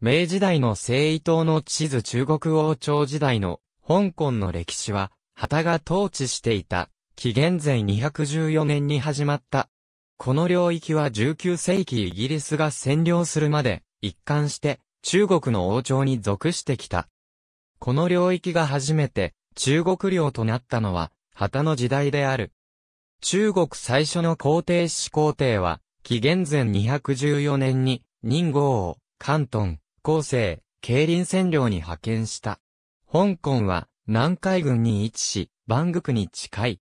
明時代の西伊東の地図中国王朝時代の香港の歴史は、旗が統治していた、紀元前214年に始まった。この領域は19世紀イギリスが占領するまで、一貫して中国の王朝に属してきた。この領域が初めて中国領となったのは、旗の時代である。中国最初の皇帝始皇帝は、紀元前214年に、任号を、関東、校生、競輪占領に派遣した。香港は南海軍に位置し、バンクに近い。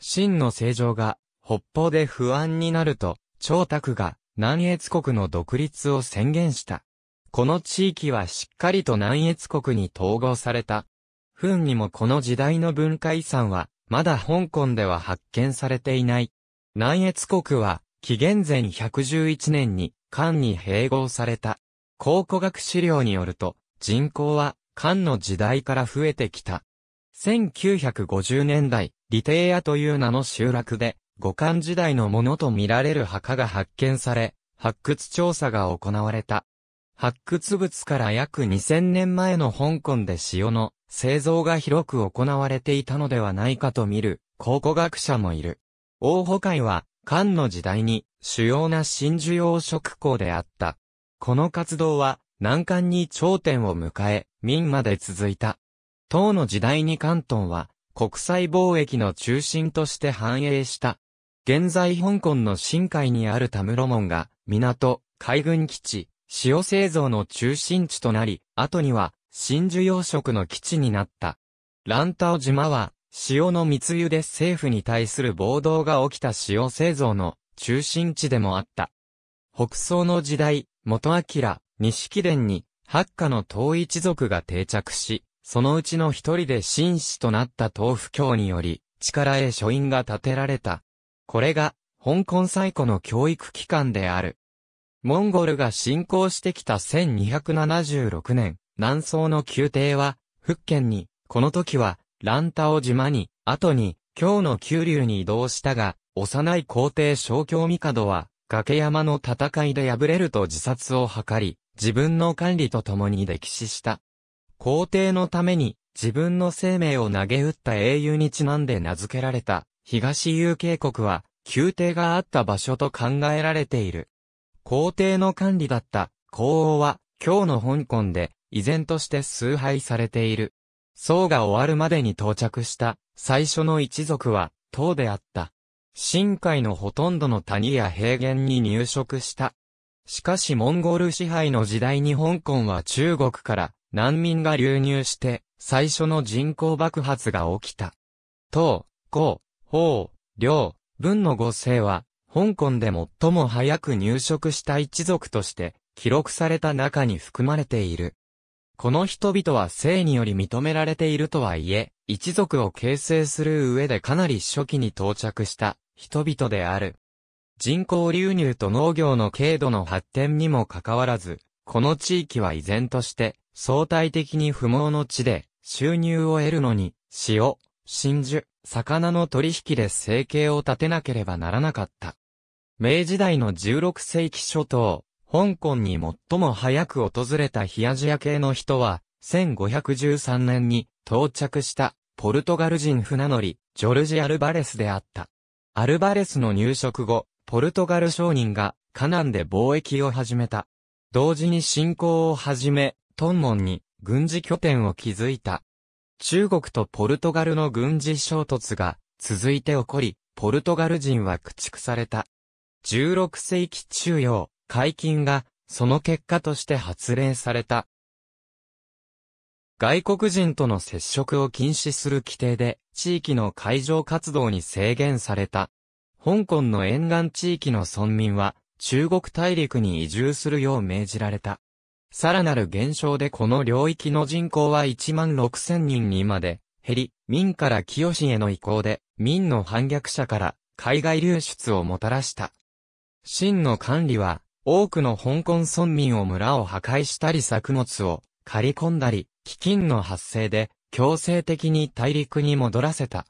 真の正常が北方で不安になると、張卓が南越国の独立を宣言した。この地域はしっかりと南越国に統合された。ふんにもこの時代の文化遺産は、まだ香港では発見されていない。南越国は、紀元前111年に、漢に併合された。考古学資料によると、人口は、漢の時代から増えてきた。1950年代、リテ屋という名の集落で、五漢時代のものと見られる墓が発見され、発掘調査が行われた。発掘物から約2000年前の香港で塩の製造が広く行われていたのではないかと見る考古学者もいる。王保会は、漢の時代に主要な真珠養殖港であった。この活動は、難関に頂点を迎え、明まで続いた。唐の時代に関東は、国際貿易の中心として繁栄した。現在香港の深海にある田室門が、港、海軍基地、塩製造の中心地となり、後には、真珠養殖の基地になった。ランタオ島は、塩の密輸で政府に対する暴動が起きた塩製造の中心地でもあった。北宋の時代、元明、紀伝に、八家の東一族が定着し、そのうちの一人で紳士となった東府教により、力へ書院が建てられた。これが、香港最古の教育機関である。モンゴルが侵攻してきた1276年、南宋の宮廷は、福建に、この時は、乱太を島に、後に、京の九龍に移動したが、幼い皇帝小京帝は、崖山の戦いで敗れると自殺を図り、自分の管理と共に歴史した。皇帝のために自分の生命を投げ打った英雄にちなんで名付けられた東遊渓国は宮廷があった場所と考えられている。皇帝の管理だった皇后は今日の香港で依然として崇拝されている。僧が終わるまでに到着した最初の一族は唐であった。深海のほとんどの谷や平原に入植した。しかしモンゴル支配の時代に香港は中国から難民が流入して、最初の人口爆発が起きた。東、江、方、領、文の五世は、香港で最も早く入植した一族として、記録された中に含まれている。この人々は性により認められているとはいえ、一族を形成する上でかなり初期に到着した人々である。人口流入と農業の軽度の発展にもかかわらず、この地域は依然として相対的に不毛の地で収入を得るのに、塩、真珠、魚の取引で生計を立てなければならなかった。明治代の16世紀初頭、香港に最も早く訪れた日アジア系の人は、1513年に到着したポルトガル人船乗り、ジョルジ・アルバレスであった。アルバレスの入植後、ポルトガル商人がカナンで貿易を始めた。同時に侵攻を始め、トンモンに軍事拠点を築いた。中国とポルトガルの軍事衝突が続いて起こり、ポルトガル人は駆逐された。16世紀中央、解禁がその結果として発令された。外国人との接触を禁止する規定で、地域の海上活動に制限された。香港の沿岸地域の村民は、中国大陸に移住するよう命じられた。さらなる減少でこの領域の人口は1万6000人にまで減り、民から清への移行で、民の反逆者から海外流出をもたらした。真の管理は、多くの香港村民を村を破壊したり作物を借り込んだり、基金の発生で強制的に大陸に戻らせた。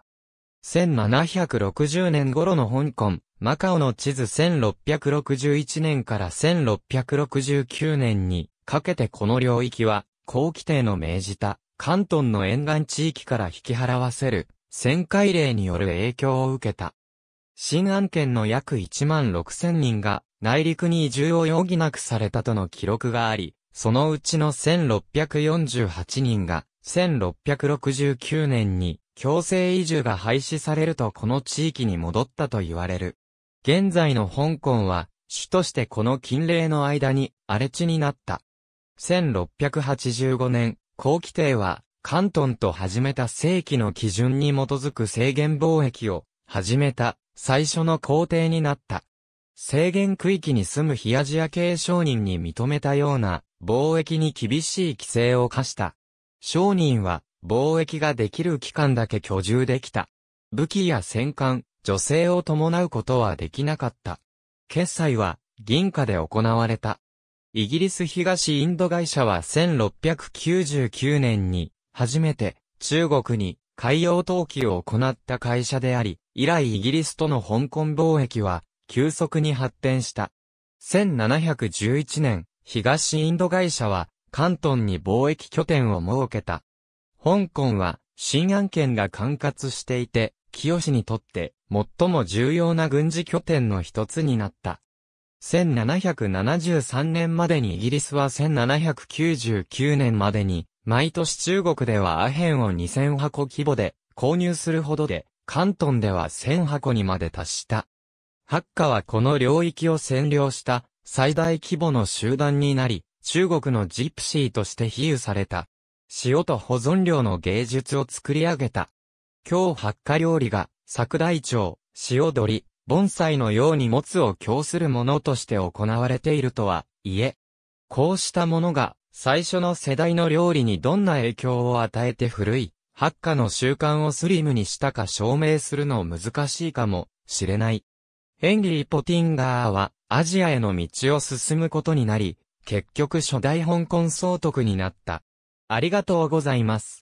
1760年頃の香港、マカオの地図1661年から1669年にかけてこの領域は、高規定の命じた関東の沿岸地域から引き払わせる旋回令による影響を受けた。新安県の約1万6千人が内陸に移住を余儀なくされたとの記録があり、そのうちの1648人が、1669年に強制移住が廃止されるとこの地域に戻ったと言われる。現在の香港は、主としてこの近令の間に荒れ地になった。1685年、後期帝は、関東と始めた正規の基準に基づく制限貿易を始めた最初の皇帝になった。制限区域に住む日。アジア系商人に認めたような貿易に厳しい規制を課した。商人は、貿易ができる期間だけ居住できた。武器や戦艦、女性を伴うことはできなかった。決済は、銀貨で行われた。イギリス東インド会社は1699年に、初めて、中国に、海洋投機を行った会社であり、以来イギリスとの香港貿易は、急速に発展した。1711年、東インド会社は、関東に貿易拠点を設けた。香港は、新安県が管轄していて、清にとって最も重要な軍事拠点の一つになった。1773年までにイギリスは1799年までに、毎年中国ではアヘンを2000箱規模で購入するほどで、関東では1000箱にまで達した。ハッカはこの領域を占領した最大規模の集団になり、中国のジプシーとして比喩された。塩と保存料の芸術を作り上げた。今日発火料理が、桜大町、塩鶏、盆栽のように持つを供するものとして行われているとは、いえ。こうしたものが、最初の世代の料理にどんな影響を与えて古い、発火の習慣をスリムにしたか証明するの難しいかもしれない。ヘンリー・ポティンガーは、アジアへの道を進むことになり、結局初代香港総督になった。ありがとうございます。